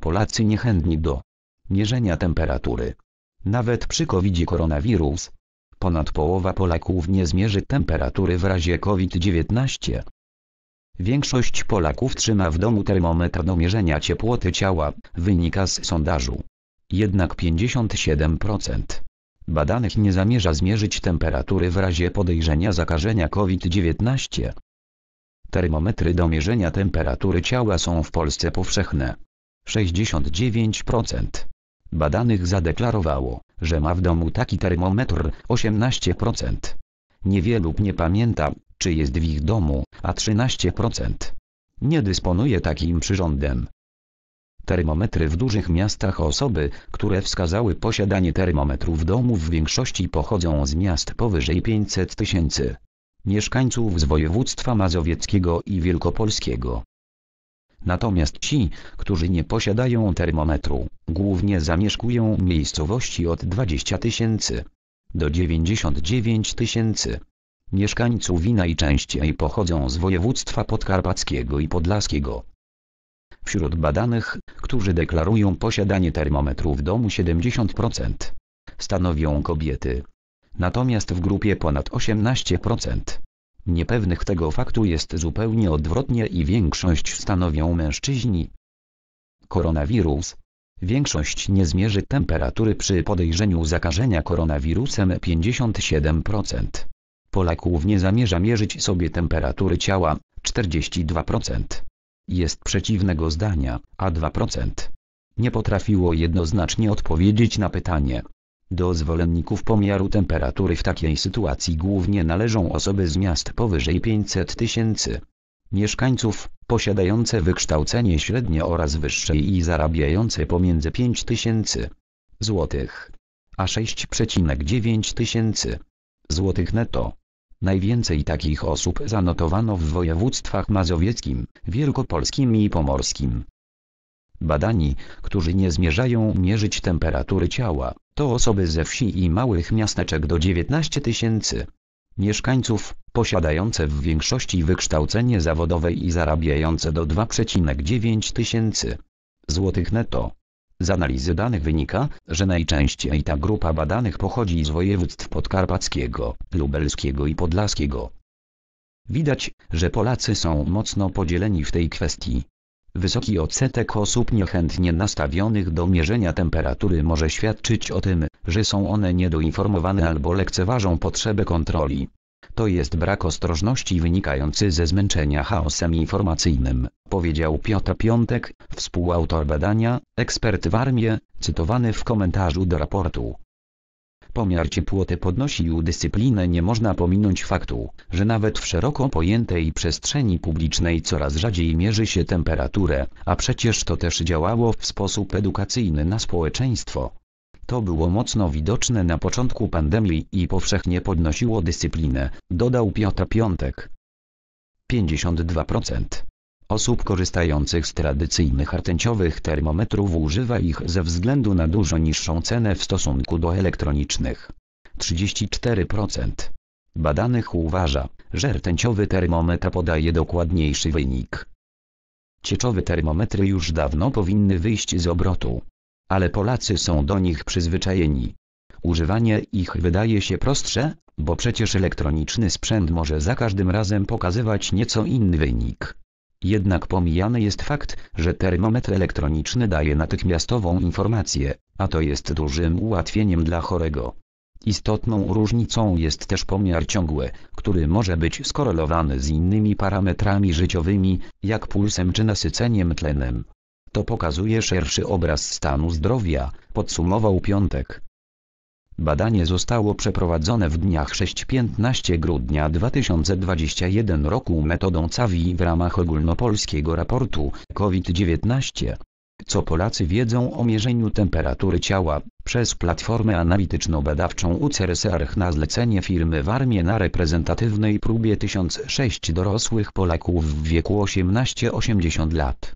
Polacy niechętni do mierzenia temperatury. Nawet przy covid koronawirus. Ponad połowa Polaków nie zmierzy temperatury w razie COVID-19. Większość Polaków trzyma w domu termometr do mierzenia ciepłoty ciała, wynika z sondażu. Jednak 57% badanych nie zamierza zmierzyć temperatury w razie podejrzenia zakażenia COVID-19. Termometry do mierzenia temperatury ciała są w Polsce powszechne. 69% badanych zadeklarowało, że ma w domu taki termometr 18%. Niewielu nie pamięta, czy jest w ich domu, a 13% nie dysponuje takim przyrządem. Termometry w dużych miastach osoby, które wskazały posiadanie termometrów w domu w większości pochodzą z miast powyżej 500 tysięcy mieszkańców z województwa mazowieckiego i wielkopolskiego. Natomiast ci, którzy nie posiadają termometru, głównie zamieszkują miejscowości od 20 tysięcy do 99 tysięcy. Mieszkańców najczęściej pochodzą z województwa podkarpackiego i podlaskiego. Wśród badanych, którzy deklarują posiadanie termometru w domu 70%, stanowią kobiety. Natomiast w grupie ponad 18% Niepewnych tego faktu jest zupełnie odwrotnie i większość stanowią mężczyźni. Koronawirus. Większość nie zmierzy temperatury przy podejrzeniu zakażenia koronawirusem 57%. Polaków nie zamierza mierzyć sobie temperatury ciała 42%. Jest przeciwnego zdania, a 2%. Nie potrafiło jednoznacznie odpowiedzieć na pytanie, do zwolenników pomiaru temperatury w takiej sytuacji głównie należą osoby z miast powyżej 500 tysięcy mieszkańców, posiadające wykształcenie średnie oraz wyższe i zarabiające pomiędzy 5 tysięcy złotych a 6,9 tysięcy złotych netto. Najwięcej takich osób zanotowano w województwach mazowieckim, wielkopolskim i pomorskim. Badani, którzy nie zmierzają mierzyć temperatury ciała, to osoby ze wsi i małych miasteczek do 19 tysięcy mieszkańców, posiadające w większości wykształcenie zawodowe i zarabiające do 2,9 tysięcy złotych netto. Z analizy danych wynika, że najczęściej ta grupa badanych pochodzi z województw podkarpackiego, lubelskiego i podlaskiego. Widać, że Polacy są mocno podzieleni w tej kwestii. Wysoki odsetek osób niechętnie nastawionych do mierzenia temperatury może świadczyć o tym, że są one niedoinformowane albo lekceważą potrzebę kontroli. To jest brak ostrożności wynikający ze zmęczenia chaosem informacyjnym, powiedział Piotr Piątek, współautor badania, ekspert w armię, cytowany w komentarzu do raportu. Pomiar ciepłoty podnosił dyscyplinę nie można pominąć faktu, że nawet w szeroko pojętej przestrzeni publicznej coraz rzadziej mierzy się temperaturę, a przecież to też działało w sposób edukacyjny na społeczeństwo. To było mocno widoczne na początku pandemii i powszechnie podnosiło dyscyplinę, dodał Piotr Piątek. 52% Osób korzystających z tradycyjnych rtęciowych termometrów używa ich ze względu na dużo niższą cenę w stosunku do elektronicznych. 34% Badanych uważa, że rtęciowy termometr podaje dokładniejszy wynik. Cieczowe termometry już dawno powinny wyjść z obrotu. Ale Polacy są do nich przyzwyczajeni. Używanie ich wydaje się prostsze, bo przecież elektroniczny sprzęt może za każdym razem pokazywać nieco inny wynik. Jednak pomijany jest fakt, że termometr elektroniczny daje natychmiastową informację, a to jest dużym ułatwieniem dla chorego. Istotną różnicą jest też pomiar ciągły, który może być skorelowany z innymi parametrami życiowymi, jak pulsem czy nasyceniem tlenem. To pokazuje szerszy obraz stanu zdrowia, podsumował Piątek. Badanie zostało przeprowadzone w dniach 6-15 grudnia 2021 roku metodą CAVI w ramach ogólnopolskiego raportu COVID-19. Co Polacy wiedzą o mierzeniu temperatury ciała przez platformę analityczno-badawczą UCRSRH na zlecenie firmy Warmie na reprezentatywnej próbie 1006 dorosłych Polaków w wieku 18-80 lat.